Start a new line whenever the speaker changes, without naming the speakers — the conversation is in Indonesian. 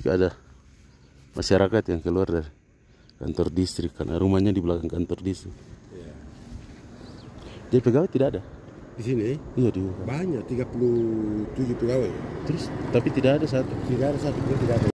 Jika ada masyarakat yang keluar dari kantor distrik karena rumahnya di belakang
kantor distrik. Ya. Jadi pegawai tidak ada. Di sini? Iya di
Banyak 37 pegawai. Terus tapi tidak ada satu. Tidak ada satu pun tidak ada.